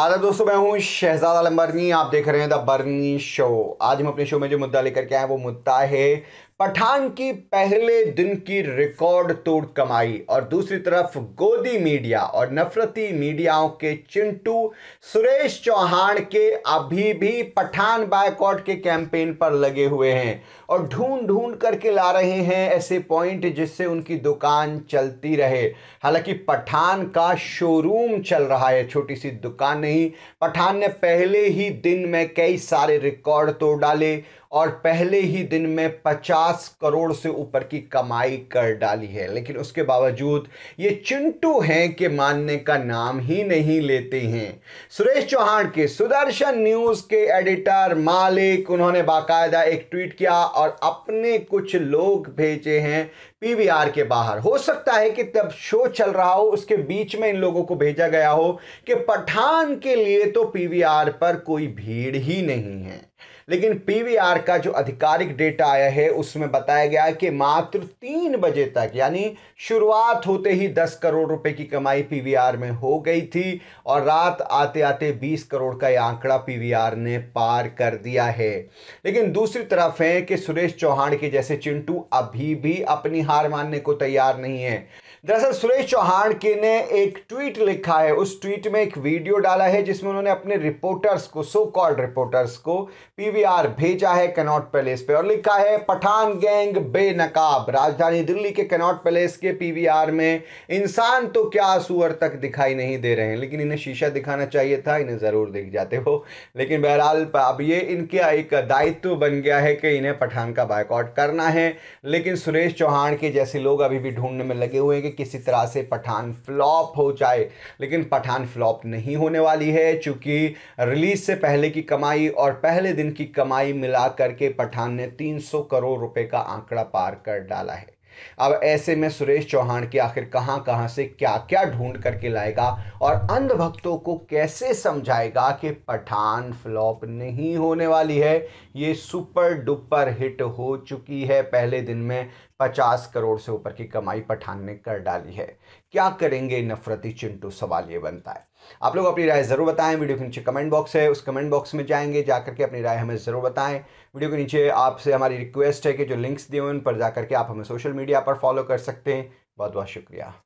आदर दोस्तों मैं हूं शहजाद आलम बर्नी आप देख रहे हैं द बर्नी शो आज हम अपने शो में जो मुद्दा लेकर के आए हैं वो मुद्दा है पठान की पहले दिन की रिकॉर्ड तोड़ कमाई और दूसरी तरफ गोदी मीडिया और नफरती मीडियाओं के चिंटू सुरेश चौहान के अभी भी पठान बायकॉट के कैंपेन पर लगे हुए हैं और ढूंढ ढूंढ करके ला रहे हैं ऐसे पॉइंट जिससे उनकी दुकान चलती रहे हालांकि पठान का शोरूम चल रहा है छोटी सी दुकान नहीं पठान ने पहले ही दिन में कई सारे रिकॉर्ड तोड़ डाले और पहले ही दिन में पचास पचास करोड़ से ऊपर की कमाई कर डाली है लेकिन उसके बावजूद ये चिंटू हैं कि मानने का नाम ही नहीं लेते हैं सुरेश चौहान के सुदर्शन न्यूज़ के एडिटर मालिक उन्होंने बाकायदा एक ट्वीट किया और अपने कुछ लोग भेजे हैं पीवीआर के बाहर हो सकता है कि तब शो चल रहा हो उसके बीच में इन लोगों को भेजा गया हो कि पठान के लिए तो पीवीआर पर कोई भीड़ ही नहीं है लेकिन पीवीआर का जो आधिकारिक डेटा आया है उसमें बताया गया है कि मात्र तीन बजे तक यानी शुरुआत होते ही दस करोड़ रुपए की कमाई पीवीआर में हो गई थी और रात आते आते बीस करोड़ का यह आंकड़ा पीवीआर ने पार कर दिया है लेकिन दूसरी तरफ है कि सुरेश चौहान के जैसे चिंटू अभी भी अपनी हार मानने को तैयार नहीं है दरअसल सुरेश चौहान के ने एक ट्वीट लिखा है उस ट्वीट में एक वीडियो डाला है जिसमें उन्होंने अपने रिपोर्टर्स को सो कॉल्ड रिपोर्टर्स को पीवीआर भेजा है कनॉट पैलेस पे और लिखा है पठान गैंग बेनकाब राजधानी दिल्ली के कनॉट पैलेस के पीवीआर में इंसान तो क्या सुअर तक दिखाई नहीं दे रहे हैं लेकिन इन्हें शीशा दिखाना चाहिए था इन्हें ज़रूर दिख जाते हो लेकिन बहरहाल अब ये इनका एक दायित्व बन गया है कि इन्हें पठान का बायकॉट करना है लेकिन सुरेश चौहान के जैसे लोग अभी भी ढूंढने में लगे हुए हैं कि किसी तरह से पठान फ्लॉप हो जाए लेकिन पठान फ्लॉप नहीं होने वाली है चूँकि रिलीज से पहले की कमाई और पहले दिन की कमाई मिला करके पठान ने 300 करोड़ रुपए का आंकड़ा पार कर डाला है अब ऐसे में सुरेश चौहान की आखिर कहां कहां से क्या क्या ढूंढ करके लाएगा और अंधभक्तों को कैसे समझाएगा कि पठान फ्लॉप नहीं होने वाली है ये सुपर डुपर हिट हो चुकी है पहले दिन में पचास करोड़ से ऊपर की कमाई पठान ने कर डाली है क्या करेंगे नफरती चिंटू सवाल ये बनता है आप लोग अपनी राय ज़रूर बताएं वीडियो के नीचे कमेंट बॉक्स है उस कमेंट बॉक्स में जाएंगे जाकर के अपनी राय हमें ज़रूर बताएं वीडियो के नीचे आपसे हमारी रिक्वेस्ट है कि जो लिंक्स दिए हुए उन पर जाकर के आप हमें सोशल मीडिया पर फॉलो कर सकते हैं बहुत बहुत शुक्रिया